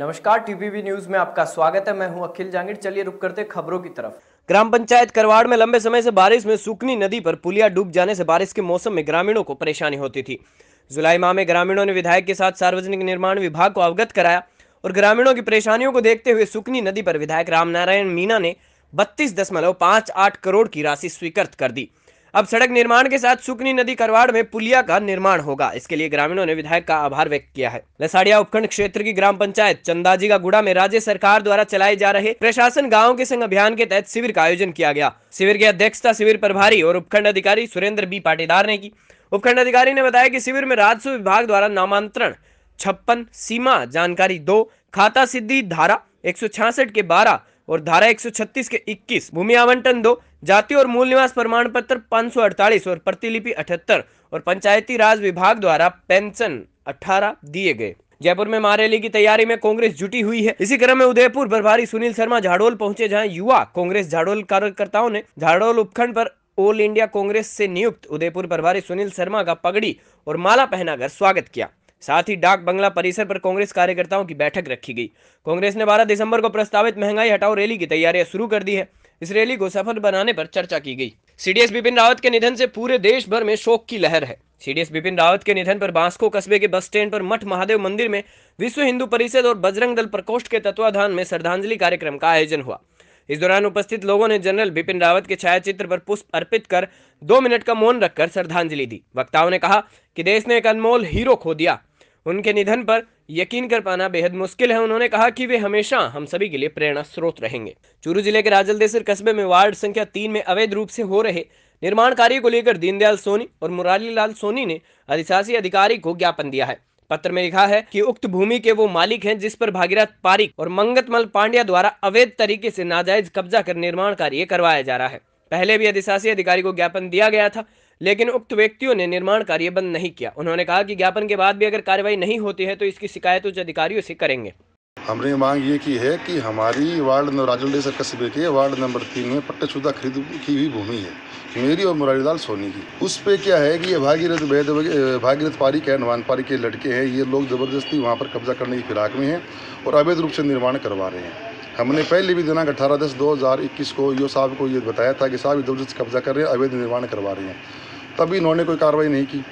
नमस्कार TPV news में आपका स्वागत है मैं हूं अखिल जांगिड़ चलिए रुक करते खबरों की तरफ ग्राम पंचायत करवाड़ में लंबे समय से बारिश में सुकनी नदी पर पुलिया डूब जाने से बारिश के मौसम में ग्रामीणों को परेशानी होती थी जुलाई माह में ग्रामीणों ने विधायक के साथ सार्वजनिक निर्माण विभाग को अवगत कराया और ग्रामीणों की परेशानियों को देखते हुए सुकनी नदी पर विधायक रामनारायण मीना ने बत्तीस करोड़ की राशि स्वीकृत कर दी अब सड़क निर्माण के साथ सुकनी नदी करवाड़ में पुलिया का निर्माण होगा इसके लिए ग्रामीणों ने विधायक का आभार व्यक्त किया है लसाड़िया उपखंड क्षेत्र की ग्राम पंचायत चंदाजी का गुड़ा में राज्य सरकार द्वारा चलाए जा रहे प्रशासन गाँव के संग अभियान के तहत शिविर का आयोजन किया गया शिविर की अध्यक्षता शिविर प्रभारी और उपखंड अधिकारी सुरेंद्र बी पाटीदार ने की उपखंड अधिकारी ने बताया कि शिविर में राजस्व विभाग द्वारा नामांतरण छप्पन सीमा जानकारी दो खाता सिद्धि धारा एक के बारह और धारा 136 के 21 भूमि आवंटन दो जाति और मूल निवास प्रमाण पत्र पांच और प्रतिलिपि अठहत्तर और पंचायती राज विभाग द्वारा पेंशन 18 दिए गए जयपुर में मारेली की तैयारी में कांग्रेस जुटी हुई है इसी क्रम में उदयपुर प्रभारी सुनील शर्मा झाड़ोल पहुंचे जहां युवा कांग्रेस झाड़ोल कार्यकर्ताओं ने झाड़ोल उपखंड पर ऑल इंडिया कांग्रेस से नियुक्त उदयपुर प्रभारी सुनील शर्मा का पगड़ी और माला पहनाकर स्वागत किया साथ ही डाक बंगला परिसर पर कांग्रेस कार्यकर्ताओं की बैठक रखी गई कांग्रेस ने 12 दिसंबर को प्रस्तावित महंगाई हटाओ रैली की तैयारियां शुरू कर दी है इसराइली सफल बनाने पर चर्चा की गई सीडीएस बिपिन रावत के निधन से पूरे देश भर में शोक की लहर है सीडीएस बिपिन रावत के निधन पर बांसको कस्बे के बस स्टैंड पर मठ महादेव मंदिर में विश्व हिंदू परिषद और बजरंग दल प्रकोष्ठ के तत्वाधान में श्रद्धांजलि कार्यक्रम का आयोजन हुआ इस दौरान उपस्थित लोगों ने जनरल बिपिन रावत के छायाचित्र पर पुष्प अर्पित कर दो मिनट का मौन रखकर श्रद्धांजलि दी वक्ताओं ने कहा कि देश ने एक अनमोल हीरो खो दिया उनके निधन पर यकीन कर पाना बेहद मुश्किल है उन्होंने कहा कि वे हमेशा हम सभी के लिए प्रेरणा स्रोत रहेंगे चूरू जिले के राजलदेसर कस्बे में वार्ड संख्या तीन में अवैध रूप से हो रहे निर्माण कार्य को लेकर दीनदयाल सोनी और मुरारी लाल सोनी ने अधिशासी अधिकारी को ज्ञापन दिया है पत्र में लिखा है कि उक्त भूमि के वो मालिक हैं जिस पर भागीरथ पारिक और मंगतमल पांड्या द्वारा अवैध तरीके से नाजायज कब्जा कर निर्माण कार्य करवाया जा रहा है पहले भी अधिशासी अधिकारी को ज्ञापन दिया गया था लेकिन उक्त व्यक्तियों ने निर्माण कार्य बंद नहीं किया उन्होंने कहा कि ज्ञापन के बाद भी अगर कार्रवाई नहीं होती है तो इसकी शिकायत उच्च अधिकारियों से करेंगे हमने मांग ये की है कि हमारी वार्ड राजे सर कस्बे के वार्ड नंबर तीन में पट्टेशुदा खरीद की हुई भूमि है मेरी और मुरारी लाल सोनी की उस पर क्या है कि ये भागीरथ वैद भागीरथ पारी के नवान पारी के लड़के हैं ये लोग ज़बरदस्ती वहाँ पर कब्जा करने की फिराक में हैं और अवैध रूप से निर्माण करवा रहे हैं हमने पहले भी दिनांक अठारह दस दो हज़ार इक्कीस को यो साहब को ये बताया था कि साहब जबरदस्त कब्जा कर रहे हैं अवैध निर्माण करवा रहे हैं तभी इन्होंने कोई कार्रवाई नहीं की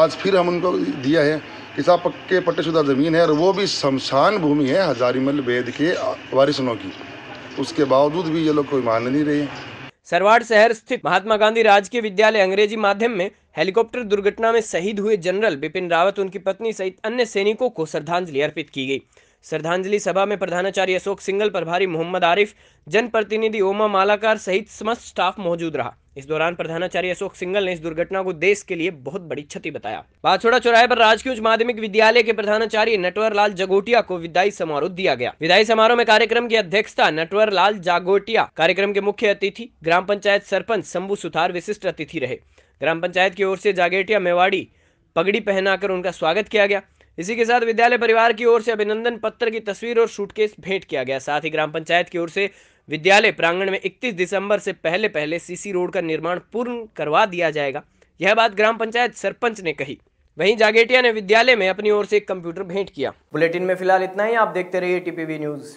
आज फिर हम उनको दिया है कि साहब पक्के पट्टेशुदा ज़मीन है और वो भी शमशान भूमि है हजारीमल वेद के वारिसनों की उसके बावजूद भी ये लोग कोई मान नहीं रहे सरवाड़ शहर स्थित महात्मा गांधी राजकीय विद्यालय अंग्रेजी माध्यम में हेलीकॉप्टर दुर्घटना में शहीद हुए जनरल बिपिन रावत उनकी पत्नी सहित अन्य सैनिकों को श्रद्धांजलि अर्पित की गई श्रद्धांजलि सभा में प्रधानाचार्य अशोक सिंगल प्रभारी मोहम्मद आरिफ जनप्रतिनिधि ओमा मालाकार सहित समस्त स्टाफ मौजूद रहा इस दौरान प्रधानाचार्य अशोक सिंगल ने इस दुर्घटना को देश के लिए बहुत बड़ी क्षति बताया बाछोड़ा चौराहे पर राजकीय उच्च माध्यमिक विद्यालय के प्रधानाचार्य नटवर लाल जगोटिया को विदाई समारोह दिया गया विदाई समारोह में कार्यक्रम की अध्यक्षता नटवर लाल जागोटिया कार्यक्रम के मुख्य अतिथि ग्राम पंचायत सरपंच शंभू सुथार विशिष्ट अतिथि रहे ग्राम पंचायत की ओर से जागेटिया मेवाड़ी पगड़ी पहनाकर उनका स्वागत किया गया इसी के साथ विद्यालय परिवार की ओर से अभिनंदन पत्र की तस्वीर और सूटकेस भेंट किया गया साथ ही ग्राम पंचायत की ओर से विद्यालय प्रांगण में 31 दिसंबर से पहले पहले सीसी रोड का निर्माण पूर्ण करवा दिया जाएगा यह बात ग्राम पंचायत सरपंच ने कही वहीं जागेटिया ने विद्यालय में अपनी ओर से एक कंप्यूटर भेंट किया बुलेटिन में फिलहाल इतना ही आप देखते रहिए टीपीवी न्यूज़